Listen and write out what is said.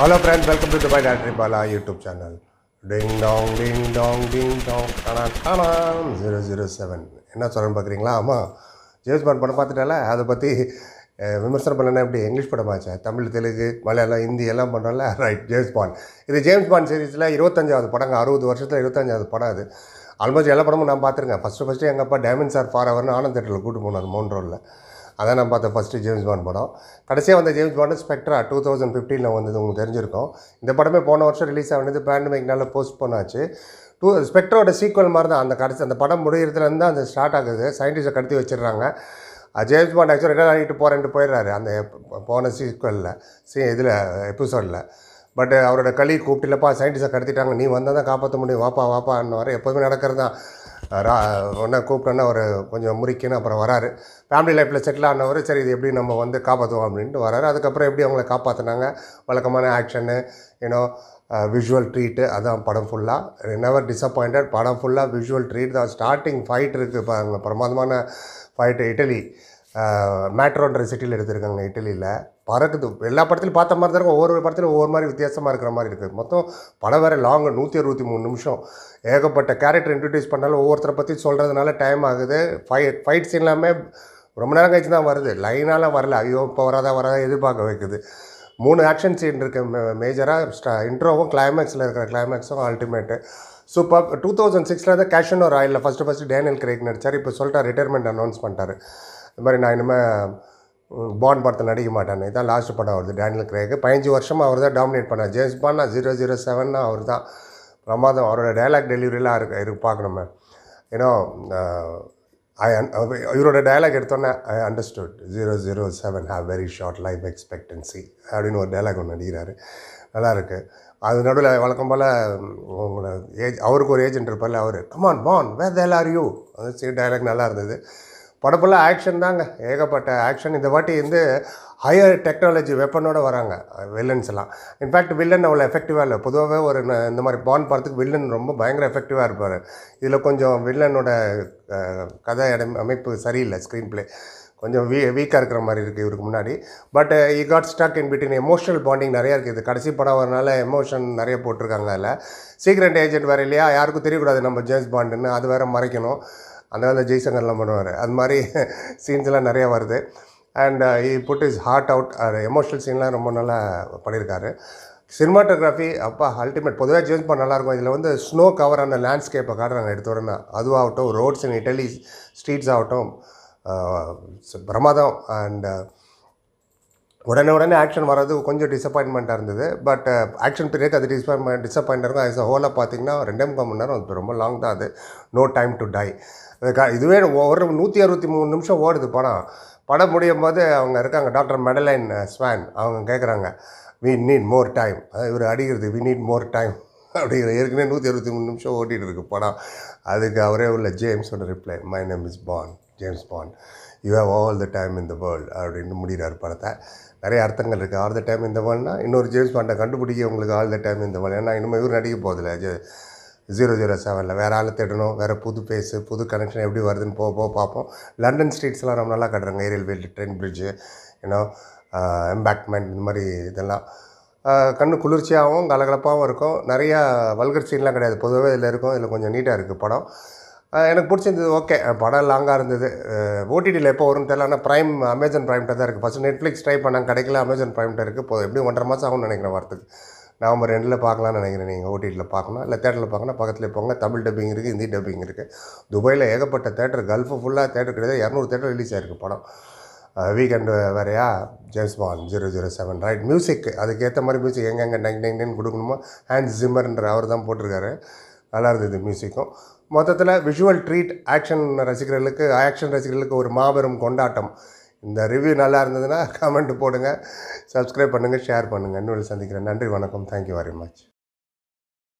hello friends welcome to Dubai doctor Bala YouTube channel ding dong ding dong ding dong கணா டானா zero zero seven என்ன சொல்கிறேன்னு பார்க்குறீங்களா ஆமாம் ஜேம்ஸ் பாண்ட் படம் பார்த்துட்டால அதை பற்றி விமர்சனம் பண்ணனா எப்படி இங்கிலீஷ் படம் ஆச்சு தமிழ் தெலுங்கு மலையாளம் ஹிந்தி எல்லாம் பண்ணோம்ல ரைட் ஜேம்ஸ் பாண்ட் இது ஜேம்ஸ் பாண்ட் சீரீஸில் இருபத்தஞ்சாவது படங்க அறுபது வருஷத்தில் இருபத்தஞ்சாவது படம் அது ஆல்மோஸ்ட் எல்லா படமும் நான் பார்த்துருக்கேன் ஃபஸ்ட்டு ஃபஸ்ட்டு எங்கள் அப்பா டைமண்ட் சார் ஃபார் அவர்னு ஆனந்த் தேட்டரில் கூப்பிட்டு போனார் மோன் ரோடில் அதான் நான் பார்த்த ஃபஸ்ட்டு ஜேம்ஸ் பாண்ட் படம் கடைசியாக வந்த James Bond Spectre two thousand ஃபிஃப்டீனில் வந்தது உங்களுக்கு தெரிஞ்சிருக்கும் இந்த படமே போன வருஷம் ரிலீஸ் ஆனது பேண்டமிக்னால போஸ்ட் பண்ணாச்சு டூ ஸ்பெக்ட்ரோட சீக்வல் மாதிரி தான் அந்த கடைசி அந்த படம் முடிகிறதுலேருந்து அந்த ஸ்டார்ட் ஆகுது சயின்டிஸ்ட்டை கடத்தி வச்சிடுறாங்க ஜேம்ஸ் பாண்ட் ஆக்சுவலாக ரிட்டர்ன் ஆகிட்டு போகிறேன்ட்டு போயிடுறாரு அந்த போன சீக்வலில் சீ இதில் எபிசோடில் பட் அவரோட களி கூப்பிட்டுலப்பா சயின்டிஸ்டை சயின்டிஸ்ட்டை கடத்திட்டாங்க நீ வந்தால் தான் காப்பாற்ற முடியும் வாப்பா வாப்பான்னு வர எப்போதுமே நடக்கிறது தான் ரா ஒன்றா கூப்பிட்டோன்னா அவர் கொஞ்சம் முறிக்கணும் அப்புறம் வராரு ஃபேமிலி லைஃப்பில் செட்டில் ஆனவர் சரி இது எப்படி நம்ம வந்து காப்பாற்றுவோம் அப்படின்ட்டு வராரு அதுக்கப்புறம் எப்படி அவங்கள காப்பாற்றினாங்க வழக்கமான ஆக்ஷனு ஏன்னோ விஷுவல் ட்ரீட்டு அதுதான் படம் ஃபுல்லாக நெவர் டிசப்பாயிண்டட் படம் ஃபுல்லாக விஷுவல் ட்ரீட் தான் ஸ்டார்டிங் ஃபைட் இருக்குது பாருங்கள் பிரமாதமான ஃபைட்டு இட்டலி மேட்ரோன்ற சிட்டியில் எடுத்திருக்காங்க இட்டலியில் பறக்குது எல்லா படத்துலையும் பார்த்த மாதிரி தான் இருக்கும் ஒவ்வொரு படத்துலையும் ஒவ்வொரு மாதிரி வித்தியாசமாக இருக்கிற மாதிரி இருக்குது மொத்தம் படம் வேறு லாங்கு நூற்றி அறுபத்தி மூணு நிமிஷம் ஏகப்பட்ட கேரக்டர் இன்ட்ரடியூஸ் பண்ணாலும் ஒவ்வொருத்தரை பற்றி சொல்கிறதுனால டைம் ஆகுது ஃபை ஃபைட்ஸ் இல்லாமல் ரொம்ப நேரம் கழிச்சு தான் வருது லைனால் வரல ஐயோ இப்போ வராதா வராதா எதிர்பார்க்க வைக்குது மூணு ஆக்ஷன் சீன் இருக்க மேஜராக ஸ்டா இன்ட்ரோவும் கிளைமேக்ஸில் இருக்கிற கிளைமேக்ஸும் அல்டிமேட்டு சூப்பர் டூ தௌசண்ட் சிக்ஸில் தான் கேஷன் ஒரு ஆயில் ஃபஸ்ட்டு ஃபஸ்ட்டு டேனியல் கிரேக் நடித்தார் இப்போ சொல்லிட்டார் ரிட்டையர்மெண்ட் அனௌன்ஸ் பண்ணிட்டார் இது மாதிரி நான் இனிமேல் பாண்ட் படத்தில் நடிக்க மாட்டேன் இதான் லாஸ்ட் படம் வருது டேனியல் கிரேக்கு பதினஞ்சு வருஷமாக அவர் தான் டாமினேட் பண்ணார் ஜேம்ஸ் பான்னா ஜீரோ ஜீரோ செவன்னா அவர் தான் பிரமாதம் அவரோட டைலாக் டெலிவரியெலாம் இருக்கு இருக்கு பார்க்கணுமே ஏன்னோ ஐ இவரோட டைலாக் எடுத்தோன்னே I understood zero zero seven have very short life expectancy அப்படின்னு ஒரு டைலாக் ஒன்று நடிக்கிறாரு நல்லாயிருக்கு அது நடுவில் வழக்கம் போல் உங்களை ஏஜ் அவருக்கு ஒரு ஏஜென்ட் இருப்பார்ல அவர் கமான் பான் வேர் தேல் ஆர் யூ சரி டைலாக் நல்லா இருந்தது படப்பெல்லாம் ஆக்ஷன் தாங்க ஏகப்பட்ட ஆக்ஷன் இந்த வாட்டி வந்து ஹையர் டெக்னாலஜி வெப்பனோடு வராங்க வில்லன்ஸ் எல்லாம் இன்ஃபேக்ட் வில்லன் அவ்வளோ எஃபெக்டிவாக இல்லை பொதுவாகவே ஒரு இந்த மாதிரி பாண்ட் படத்துக்கு வில்லன் ரொம்ப பயங்கர எஃபெக்டிவாக இருப்பார் இதில் கொஞ்சம் வில்லனோட கதை இடம் அமைப்பு சரியில்லை ஸ்க்ரீன் பிளே கொஞ்சம் வீ வீக்காக இருக்கிற மாதிரி இருக்குது இவருக்கு முன்னாடி but I got stuck in between emotional bonding நிறையா இருக்குது இது கடைசி படம் வரனால எமோஷன் நிறைய போட்டிருக்காங்க அதில் சீக்ரெட் ஏஜென்ட் வேறு இல்லையா யாருக்கும் தெரியக்கூடாது நம்ம ஜேம்ஸ் பாண்டுன்னு அது வேறு மறைக்கணும் அந்த காலத்தில் ஜெய்சங்கர்லாம் பண்ணுவார் அது மாதிரி சீன்ஸ்லாம் நிறையா வருது and he put his heart out அது எமோஷனல் சீன்லாம் ரொம்ப நல்லா பண்ணியிருக்காரு சினிமாட்டோகிராஃபி அப்பா அல்டிமேட் பொதுவாக ஜேம்ஸ் பண்ண நல்லாயிருக்கும் இதில் வந்து ஸ்னோ கவர் அந்த லேண்ட்ஸ்கேப்பை காட்டுறாங்க அதுவும் ஆகட்டும் ரோட்ஸ் இன் இட்டலி ஸ்ட்ரீட்ஸ் ஆகட்டும் uh, பிரமாதம் அண்ட் உடனே உடனே ஆக்ஷன் வர்றது கொஞ்சம் டிசப்பாயின்மெண்ட்டாக இருந்தது பட் ஆக்ஷன் பீரியட் அது டிசப்பாயின்மெண்ட் டிசப்பாயின்ட் இருக்கும் ஆஸ் அ ஹோலாக பார்த்தீங்கன்னா ரெண்டே முக்கால் மணி நேரம் அது ரொம்ப லாங் தான் அது நோ டைம் டு டை இதுவே ஒரு நூற்றி அறுபத்தி மூணு நிமிஷம் ஓடுது படம் படம் முடியும் போது அவங்க இருக்காங்க டாக்டர் மெடலைன் ஸ்வான் அவங்க கேட்குறாங்க வி நீட் மோர் டைம் இவர் அடிக்கிறது வி நீட் மோர் டைம் அப்படிங்கிற ஏற்கனவே நூற்றி அறுபத்தி மூணு நிமிஷம் ஓட்டிகிட்டு இருக்கு படம் அதுக்கு அவரே உள்ள ஜேம்ஸோட reply my name is Bond James Bond you have all the time இந்த வேர்ல்டு அப்படின்னு முடிகிறார் படத்தை நிறைய அர்த்தங்கள் இருக்குது ஆல் த டைம் இந்த வேர்ல்டுனா இன்னொரு ஜேம்ஸ் பாண்டை கண்டுபிடிக்க உங்களுக்கு ஆல் த டைம் இந்த வேர்ல்டு ஏன்னா இன்னும் இவர் நடிக்க போதில் ஜே ஜீரோ ஜீரோ செவனில் வேறு ஆளை தேடணும் வேறு புது பேஸு புது கனெக்ஷன் எப்படி வருதுன்னு போக போக பார்ப்போம் லண்டன் ஸ்ட்ரீட்ஸ்லாம் ரொம்ப நல்லா கட்டுறாங்க ஏரியல் ஏரியல்வே ட்ரெயின் பிரிட்ஜு ஏன்னா எம்பேக்மெண்ட் இந்த மாதிரி இதெல்லாம் கண்ணு குளிர்ச்சியாகவும் கலகலப்பாகவும் இருக்கும் நிறையா வல்கர் சீன்லாம் கிடையாது பொதுவாகவே இதில் இருக்கும் இதில் கொஞ்சம் நீட்டாக இருக்குது படம் எனக்கு பிடிச்சிருந்தது ஓகே படம் லாங்காக இருந்தது ஓடிடியில் எப்போ வரும்னு தெரியல ஆனால் ப்ரைம் அமேசான் ப்ரைம்கிட்ட தான் இருக்குது ஃபஸ்ட்டு நெட்ஃப்ளிக்ஸ் ட்ரை பண்ணாங்க கிடைக்கல அமேசான் ப்ரைம்கிட்ட இருக்குது போதும் எப்படி ஒன்றரை மாதம் ஆகும்னு நினைக்கிறேன் வரத்துக்கு நவம்பர் ரெண்டில் பார்க்கலாம்னு நினைக்கிறேன் நீங்கள் ஓடிடியில் பார்க்கணும் இல்லை தேட்டரில் பார்க்கணும் பக்கத்தில் போங்க தமிழ் டப்பிங் இருக்குது ஹிந்தி டப்பிங் இருக்குது துபாயில் ஏகப்பட்ட தேட்டர் கல்ஃபு ஃபுல்லாக தேட்டர் கிடையாது இரநூறு தேட்டர் ரிலீஸ் ஆகிருக்கு படம் வீக்கெண்டு வேறையா James Bond zero zero seven right music அதுக்கேற்ற மாதிரி மியூசிக் எங்கெங்கே நைன் நைன் நைன் கொடுக்கணுமோ ஹேண்ட் ஜிம்மர்ன்ற அவர் தான் போட்டிருக்காரு நல்லா இருந்தது மியூசிக்கும் மொத்தத்தில் விஷுவல் ட்ரீட் ஆக்ஷன் ரசிகர்களுக்கு ஆக்ஷன் ரசிகர்களுக்கு ஒரு மாபெரும் கொண்டாட்டம் இந்த ரிவ்யூ நல்லா இருந்ததுன்னா கமெண்ட் போடுங்கள் சப்ஸ்கிரைப் பண்ணுங்கள் ஷேர் பண்ணுங்கள் இன்னொரு சந்திக்கிறேன் நன்றி வணக்கம் தேங்க்யூ வெரி மச்